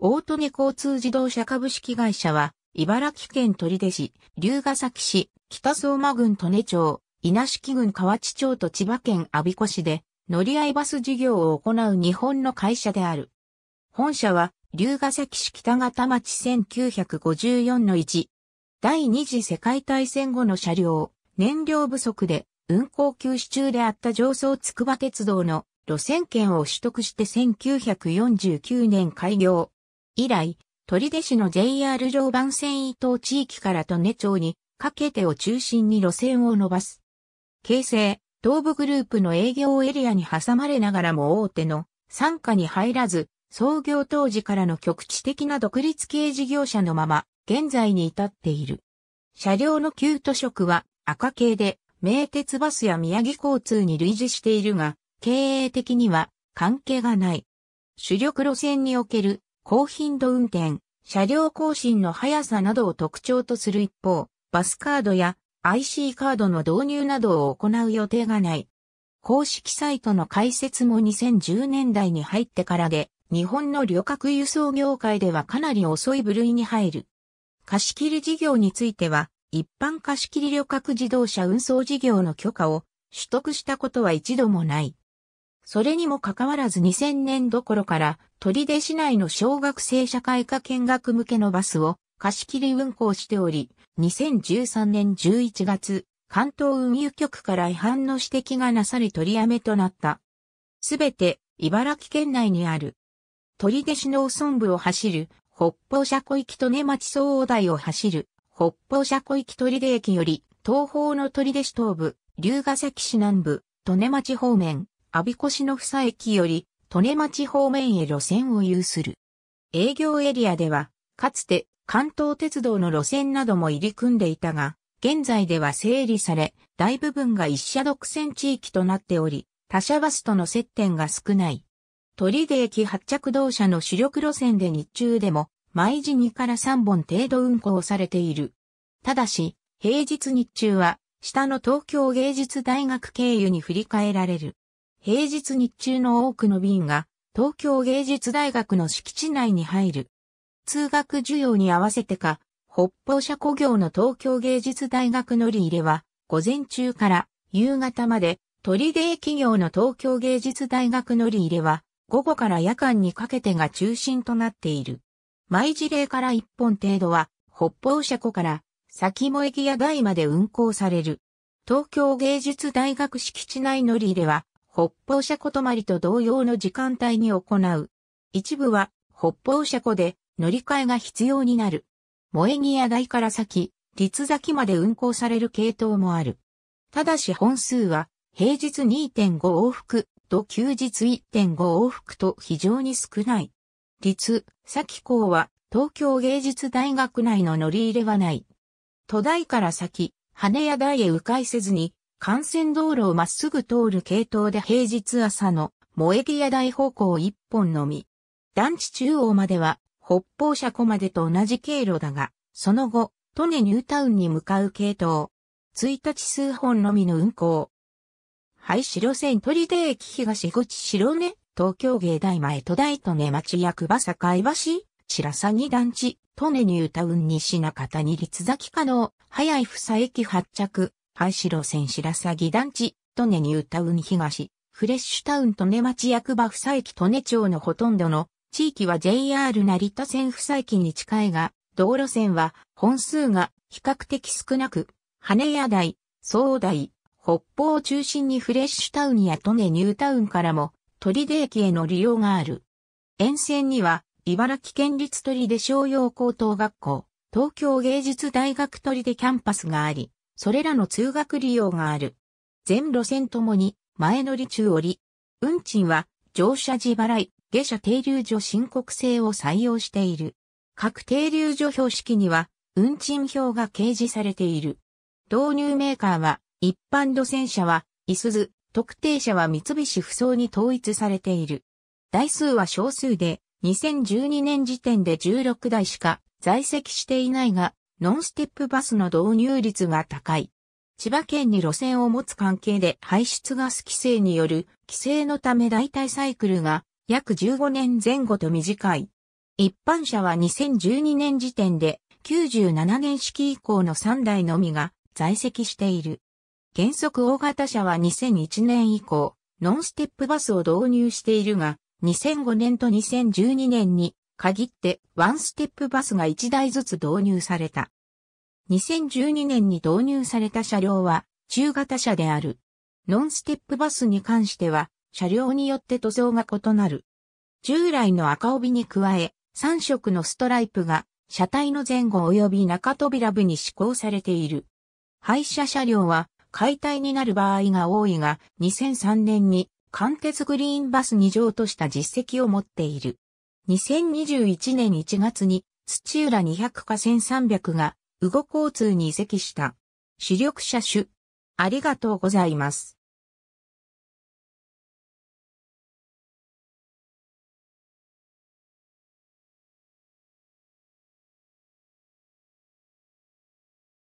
大利根交通自動車株式会社は、茨城県取手市、龍ヶ崎市、北相馬郡利根町、稲敷郡河内町と千葉県阿鼻子市で、乗り合いバス事業を行う日本の会社である。本社は、龍ヶ崎市北方町1954の1。第二次世界大戦後の車両、燃料不足で運行休止中であった上層筑波鉄道の路線券を取得して1949年開業。以来、取手市の JR 常磐線伊東地域から利根町にかけてを中心に路線を伸ばす。京成、東部グループの営業エリアに挟まれながらも大手の傘下に入らず、創業当時からの局地的な独立系事業者のまま、現在に至っている。車両の旧都色は赤系で、名鉄バスや宮城交通に類似しているが、経営的には関係がない。主力路線における高頻度運転、車両更新の速さなどを特徴とする一方、バスカードや IC カードの導入などを行う予定がない。公式サイトの開設も2010年代に入ってからで、日本の旅客輸送業界ではかなり遅い部類に入る。貸切事業については、一般貸切旅客自動車運送事業の許可を取得したことは一度もない。それにもかかわらず2000年どころから、取手市内の小学生社会科見学向けのバスを貸し切り運行しており、2013年11月、関東運輸局から違反の指摘がなされ取りやめとなった。すべて茨城県内にある。取手市農村部を走る北方車庫行き利根町総大台を走る北方車庫行き取手駅より東方の取手市東部、龍ヶ崎市南部、利根町方面、阿鼻子の房駅より、利根町方面へ路線を有する。営業エリアでは、かつて関東鉄道の路線なども入り組んでいたが、現在では整理され、大部分が一社独占地域となっており、他社バスとの接点が少ない。鳥出駅発着同社の主力路線で日中でも、毎時2から3本程度運行されている。ただし、平日日中は、下の東京芸術大学経由に振り替えられる。平日日中の多くの便が東京芸術大学の敷地内に入る。通学需要に合わせてか、北方社古業の東京芸術大学乗り入れは、午前中から夕方まで、鳥出企業の東京芸術大学乗り入れは、午後から夜間にかけてが中心となっている。毎事例から1本程度は、北方車庫から、先も駅や台まで運行される。東京芸術大学敷地内乗り入れは、北方車庫泊まりと同様の時間帯に行う。一部は北方車庫で乗り換えが必要になる。萌木屋台から先、立崎まで運行される系統もある。ただし本数は平日2.5往復と休日1.5往復と非常に少ない。立崎港は東京芸術大学内の乗り入れはない。都大から先、羽屋台へ迂回せずに幹線道路をまっすぐ通る系統で平日朝の萌え木屋台方向一本のみ。団地中央までは北方車庫までと同じ経路だが、その後、トネニュータウンに向かう系統。1日数本のみの運行。廃止路線取出駅東口白根、東京芸大前都大利根町役場境橋、白鷺に団地、利根ニュータウン西中谷立崎加納、早い房駅発着、廃止路線白鷺団地、利根ニュータウン東、フレッシュタウン利根町役場房駅利根町のほとんどの地域は JR 成田線房駅に近いが、道路線は本数が比較的少なく、羽屋台、総台、北方を中心にフレッシュタウンや利根ニュータウンからも、鳥出駅への利用がある。沿線には、茨城県立鳥出商用高等学校、東京芸術大学鳥出キャンパスがあり、それらの通学利用がある。全路線ともに前乗り中折。運賃は乗車時払い、下車停留所申告制を採用している。各停留所標識には運賃表が掲示されている。導入メーカーは一般路線車は、いすず、特定車は三菱不走に統一されている。台数は少数で、2012年時点で16台しか在籍していないが、ノンステップバスの導入率が高い。千葉県に路線を持つ関係で排出ガス規制による規制のため代替サイクルが約15年前後と短い。一般車は2012年時点で97年式以降の3台のみが在籍している。原則大型車は2001年以降、ノンステップバスを導入しているが、2005年と2012年に限ってワンステップバスが1台ずつ導入された。2012年に導入された車両は中型車である。ノンステップバスに関しては車両によって塗装が異なる。従来の赤帯に加え3色のストライプが車体の前後及び中扉部に施行されている。廃車車両は解体になる場合が多いが2003年に関鉄グリーンバス2乗とした実績を持っている。2021年1月に土浦200か1300が、ウゴ交通に移籍した。主力車種。ありがとうございます。